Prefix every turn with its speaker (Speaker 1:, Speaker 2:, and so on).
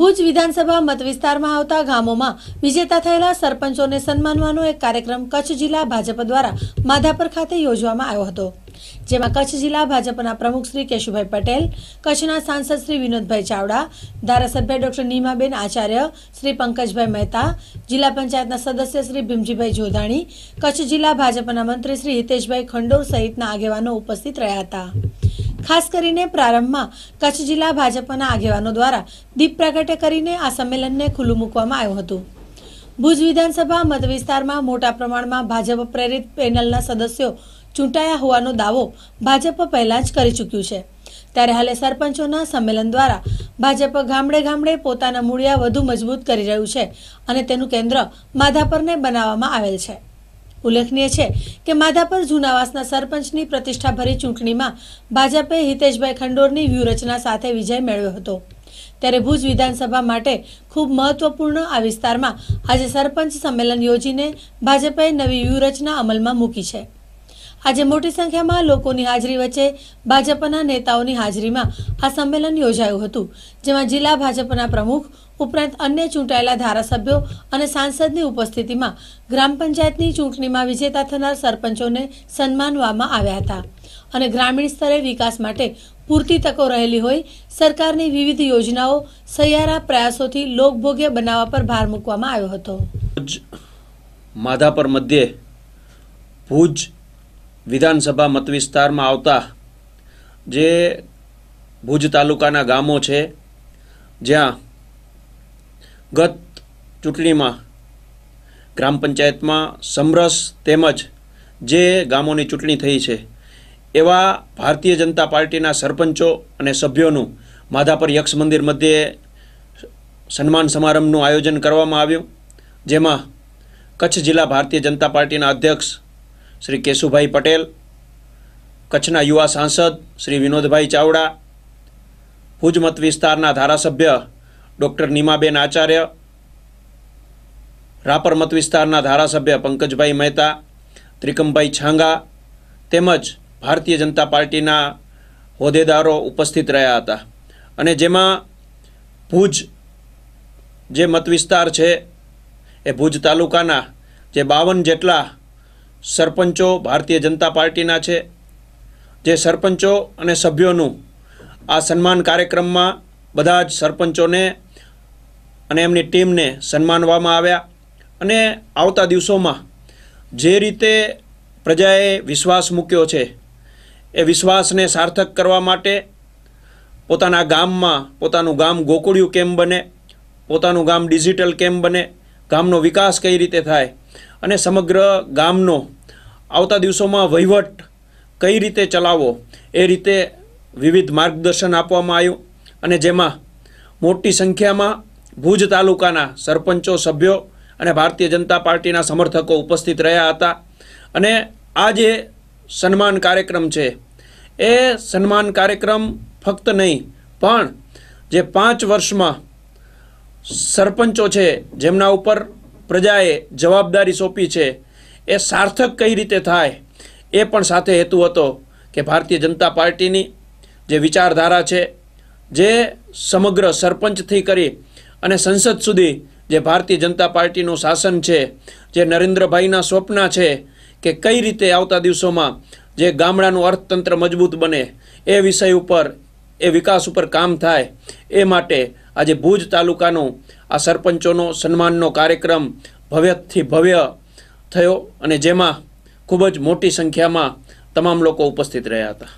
Speaker 1: ભુજ વિધાનસભા મતવિસ્તારમાં આવતા ગામોમાં વિજેતા થયેલા સરપંચોને સન્માનવાનો એક કાર્યક્રમ કચ્છ જિલ્લા ભાજપ દ્વારા માધાપર ખાતે યોજવામાં આવ્યો હતો જેમાં કચ્છ જિલ્લા ભાજપના પ્રમુખ શ્રી કેશુભાઈ પટેલ કચ્છના સાંસદ શ્રી વિનોદભાઈ ચાવડા ધારાસભ્ય ડોક્ટર નીમાબેન આચાર્ય શ્રી પંકજભાઈ મહેતા જિલ્લા પંચાયતના સદસ્ય શ્રી ભીમજીભાઈ જોધાણી કચ્છ જિલ્લા ભાજપના મંત્રી શ્રી હિતેશભાઈ ખંડોર સહિતના આગેવાનો ઉપસ્થિત રહ્યા હતા ખાસ કરીને પ્રારંભમાં કચ્છ જિલ્લા ભાજપના આગેવાનો દ્વારા દીપ પ્રગટે કરીને આ સંમેલનને ખુલ્લું મૂકવામાં આવ્યું હતું ભુજ વિધાનસભા મતવિસ્તારમાં મોટા પ્રમાણમાં ભાજપ પ્રેરિત પેનલના સદસ્યો ચૂંટાયા હોવાનો દાવો ભાજપ પહેલાં જ કરી ચૂક્યું છે ત્યારે હાલે સરપંચોના સંમેલન દ્વારા ભાજપ ગામડે ગામડે પોતાના મૂળિયા વધુ મજબૂત કરી રહ્યું છે અને તેનું કેન્દ્ર માધાપરને બનાવવામાં આવેલ છે ઉલ્લેખનીય છે કે માધાપર જૂનાવાસના સરપંચની પ્રતિષ્ઠાભરી ચૂંટણીમાં ભાજપે હિતેશભાઈ ખંડોરની વ્યૂહરચના સાથે વિજય મેળવ્યો હતો ત્યારે ભુજ વિધાનસભા માટે ખૂબ મહત્વપૂર્ણ આ વિસ્તારમાં આજે સરપંચ સંમેલન યોજીને ભાજપે નવી વ્યૂહરચના અમલમાં મૂકી છે આજે મોટી સંખ્યામાં લોકોની હાજરી વચ્ચે ભાજપના નેતાઓની હાજરીમાં આ સંમેલન યોજાયું હતું જેમાં જિલ્લા ભાજપના પ્રમુખ ઉપરાંત અન્ય ચૂંટાયેલા ધારાસભ્યો અને સાંસદની ઉપસ્થિતિમાં ગ્રામ પંચાયતની ચૂંટણીમાં વિજેતા થનાર સરપંચોને સન્માનવામાં આવ્યા હતા અને ગ્રામીણ સ્તરે વિકાસ માટે પૂરતી તકો રહેલી હોય સરકારની વિવિધ યોજનાઓ સહિયારા પ્રયાસોથી લોકભોગ્ય બનાવવા પર ભાર મૂકવામાં આવ્યો હતો
Speaker 2: માધાપર મધ્યે ભુજ વિધાનસભા મતવિસ્તારમાં આવતા જે ભુજ તાલુકાના ગામો છે જ્યાં ગત ચૂંટણીમાં ગ્રામ પંચાયતમાં સમરસ તેમજ જે ગામોની ચૂંટણી થઈ છે એવા ભારતીય જનતા પાર્ટીના સરપંચો અને સભ્યોનું માધાપર યક્ષ મંદિર મધ્યે સન્માન સમારંભનું આયોજન કરવામાં આવ્યું જેમાં કચ્છ જિલ્લા ભારતીય જનતા પાર્ટીના અધ્યક્ષ શ્રી કેશુભાઈ પટેલ કચ્છના યુવા સાંસદ શ્રી વિનોદભાઈ ચાવડા ભુજ મત વિસ્તારના ધારાસભ્ય ડૉક્ટર નીમાબેન આચાર્ય રાપર મત વિસ્તારના ધારાસભ્ય પંકજભાઈ મહેતા ત્રિકમભાઈ છાંગા તેમજ ભારતીય જનતા પાર્ટીના હોદ્દેદારો ઉપસ્થિત રહ્યા હતા અને જેમાં ભુજ જે મતવિસ્તાર છે એ ભુજ તાલુકાના જે બાવન જેટલા સરપંચો ભારતીય જનતા પાર્ટીના છે જે સરપંચો અને સભ્યોનું આ સન્માન કાર્યક્રમમાં બધા જ સરપંચોને અને એમની ટીમને સન્માનવામાં આવ્યા અને આવતા દિવસોમાં જે રીતે પ્રજાએ વિશ્વાસ મૂક્યો છે એ વિશ્વાસને સાર્થક કરવા માટે પોતાના ગામમાં પોતાનું ગામ ગોકુળિયું કેમ બને પોતાનું ગામ ડિજિટલ કેમ બને ગામનો વિકાસ કઈ રીતે થાય અને સમગ્ર ગામનો આવતા દિવસોમાં વહીવટ કઈ રીતે ચલાવવો એ રીતે વિવિધ માર્ગદર્શન આપવામાં આવ્યું અને જેમાં મોટી સંખ્યામાં ભુજ તાલુકાના સરપંચો સભ્યો અને ભારતીય જનતા પાર્ટીના સમર્થકો ઉપસ્થિત રહ્યા હતા અને આ જે સન્માન કાર્યક્રમ છે એ સન્માન કાર્યક્રમ ફક્ત નહીં પણ જે પાંચ વર્ષમાં સરપંચો છે જેમના ઉપર પ્રજાએ જવાબદારી સોંપી છે એ સાર્થક કઈ રીતે થાય એ પણ સાથે હેતુ હતો કે ભારતીય જનતા પાર્ટીની જે વિચારધારા છે જે સમગ્ર સરપંચથી કરી અને સંસદ સુધી જે ભારતીય જનતા પાર્ટીનું શાસન છે જે નરેન્દ્રભાઈના સ્વપ્ન છે કે કઈ રીતે આવતા દિવસોમાં જે ગામડાનું અર્થતંત્ર મજબૂત બને એ વિષય ઉપર એ વિકાસ ઉપર કામ થાય એ માટે આજે ભુજ તાલુકાનો આ સરપંચોનો સન્માનનો કાર્યક્રમ ભવ્યથી ભવ્ય થયો અને જેમાં ખૂબ જ મોટી સંખ્યામાં તમામ લોકો ઉપસ્થિત રહ્યા હતા